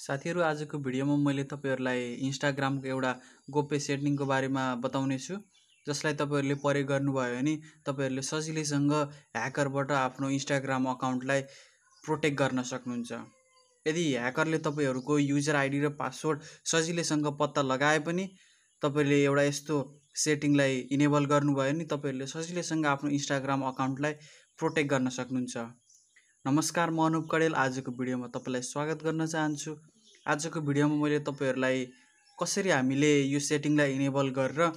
साथीहरू आजको भिडियोमा मैले तपाईँहरूलाई इन्स्टाग्रामको एउटा गोप्य सेटिङको बारेमा बताउने छु जसलाई तपाईँहरूले प्रयोग गर्नुभयो भने तपाईँहरूले सजिलैसँग ह्याकरबाट आफ्नो इन्स्टाग्राम अकाउन्टलाई प्रोटेक्ट गर्न सक्नुहुन्छ यदि ह्याकरले तपाईँहरूको युजर आइडी र पासवर्ड सजिलैसँग पत्ता लगाए पनि तपाईँले एउटा यस्तो सेटिङलाई इनेबल गर्नुभयो भने तपाईँहरूले सजिलैसँग आफ्नो इन्स्टाग्राम अकाउन्टलाई प्रोटेक्ट गर्न सक्नुहुन्छ नमस्कार म अनुप कडेल आजको भिडियोमा तपाईँलाई स्वागत गर्न चाहन्छु आजको भिडियोमा मैले तपाईँहरूलाई कसरी हामीले यो सेटिङलाई इनेबल गरेर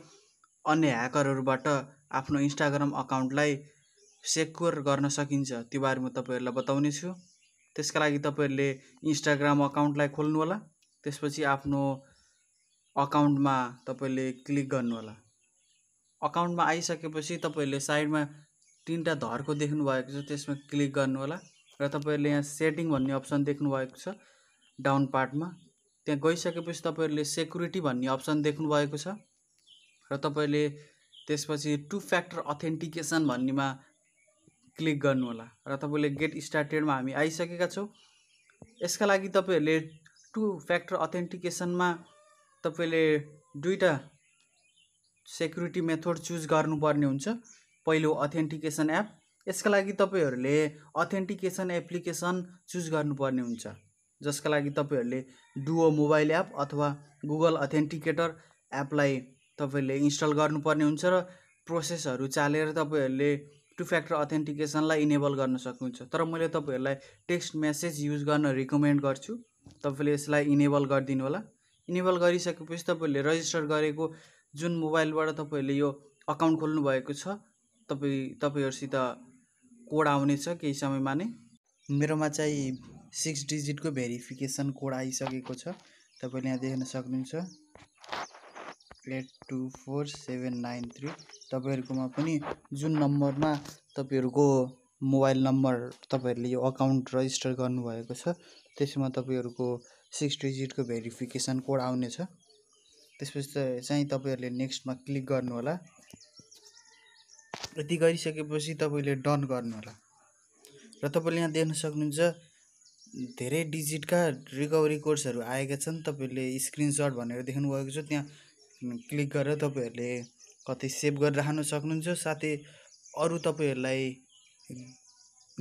अन्य ह्याकरहरूबाट आफ्नो इन्स्टाग्राम अकाउन्टलाई सेक्योर गर्न सकिन्छ त्यो बारेमा तपाईँहरूलाई बताउने छु त्यसका लागि तपाईँहरूले इन्स्टाग्राम अकाउन्टलाई खोल्नु होला त्यसपछि आफ्नो अकाउन्टमा तपाईँले क्लिक गर्नुहोला अकाउन्टमा आइसकेपछि तपाईँहरूले साइडमा तिनवटा धर्को देख्नुभएको छ त्यसमा क्लिक गर्नुहोला र तपाईँहरूले यहाँ सेटिङ भन्ने अप्सन देख्नुभएको छ डाउन पार्टमा त्यहाँ गइसकेपछि तपाईँहरूले सेक्युरिटी भन्ने अप्सन देख्नुभएको छ र तपाईँले त्यसपछि टु फ्याक्टर अथेन्टिकेसन भन्नेमा क्लिक गर्नुहोला र तपाईँले गेट स्टार्टेडमा हामी आइसकेका छौँ यसका लागि तपाईँहरूले टु फ्याक्टर अथेन्टिकेसनमा तपाईँले दुईवटा सेक्युरिटी मेथड चुज गर्नुपर्ने हुन्छ पहिलो अथेन्टिकेसन एप यसका लागि तपाईँहरूले अथेन्टिकेसन एप्लिकेसन चुज गर्नुपर्ने हुन्छ जसका लागि तपाईँहरूले डुओ मोबाइल एप अथवा गुगल अथेन्टिकेटर एपलाई तपाईँहरूले इन्स्टल गर्नुपर्ने हुन्छ र प्रोसेसहरू चालेर तपाईँहरूले टु फ्याक्टर अथेन्टिकेसनलाई इनेबल गर्न सक्नुहुन्छ तर मैले तपाईँहरूलाई टेक्स्ट मेसेज युज गर्न रिकमेन्ड गर्छु तपाईँले यसलाई इनेबल गरिदिनु होला इनेबल गरिसकेपछि तपाईँहरूले रजिस्टर गरेको जुन मोबाइलबाट तपाईँहरूले यो अकाउन्ट खोल्नु भएको छ तपाईँ तपाईँहरूसित कोड आउनेछ केही समयमा नै मेरोमा चाहिँ सिक्स डिजिटको भेरिफिकेसन कोड आइसकेको छ तपाईँले यहाँ देख्न सक्नुहुन्छ eight two four seven nine three तपाईँहरूकोमा पनि जुन नम्बरमा तपाईँहरूको मोबाइल नम्बर तपाईँहरूले यो अकाउन्ट रजिस्टर गर्नुभएको छ त्यसमा तपाईँहरूको सिक्स डिजिटको भेरिफिकेसन कोड आउनेछ त्यसपछि चाहिँ तपाईँहरूले नेक्स्टमा क्लिक गर्नुहोला यति गरिसकेपछि तपाईँले डन गर्नुहोला र तपाईँले यहाँ देख्न सक्नुहुन्छ धेरै डिजिटका रिकभरी कोर्सहरू आएका छन् तपाईँहरूले स्क्रिनसट भनेर देख्नुभएको छ त्यहाँ क्लिक गरेर तपाईँहरूले कति सेभ गरेर राख्न सक्नुहुन्छ साथै अरू तपाईँहरूलाई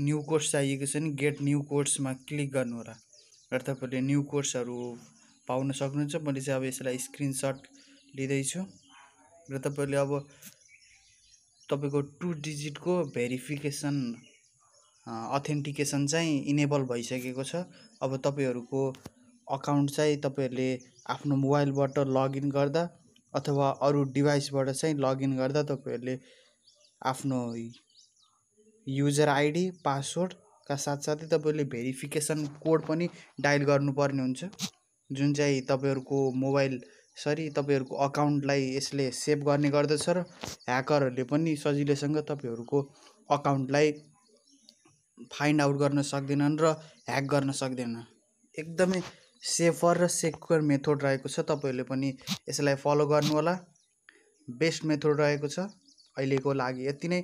न्यु कोर्स चाहिएको छ नि गेट न्यु कोर्समा क्लिक गर्नुहोला र तपाईँहरूले न्यु कोर्सहरू पाउन सक्नुहुन्छ मैले चाहिँ अब यसलाई स्क्रिनसट लिँदैछु र तपाईँहरूले अब तपाईँको टु डिजिटको भेरिफिकेसन अथेन्टिकेसन चाहिँ इनेबल भइसकेको छ अब तपाईँहरूको अकाउन्ट चाहिँ तपाईँहरूले आफ्नो मोबाइलबाट लगइन गर्दा अथवा अरू डिभाइसबाट चाहिँ लगइन गर्दा तपाईँहरूले आफ्नो युजर आइडी पासवर्डका साथसाथै तपाईँहरूले भेरिफिकेसन कोड पनि डायल गर्नुपर्ने हुन्छ जुन चाहिँ तपाईँहरूको मोबाइल सरी तपाईँहरूको अकाउन्टलाई यसले सेभ गर्ने गर्दछ र ह्याकरहरूले पनि सजिलैसँग तपाईँहरूको अकाउन्टलाई फाइन्ड आउट गर्न सक्दैनन् र ह्याक गर्न सक्दैनन् एकदमै सेफर र सेक्योर मेथोड रहेको छ तपाईँहरूले पनि यसलाई फलो गर्नुहोला बेस्ट मेथोड रहेको छ अहिलेको लागि यति नै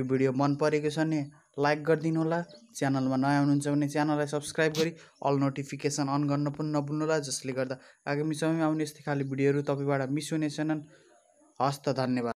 यो भिडियो मन परेको छ नि लाइक गरिदिनु होला च्यानलमा नयाँ आउनुहुन्छ भने च्यानललाई सब्सक्राइब गरी अल नोटिफिकेसन अन गर्न पनि नभुल्नुहोला जसले गर्दा आगामी समयमा आउने यस्तै खाले भिडियोहरू तपाईँबाट मिस हुने छैनन् हस् त धन्यवाद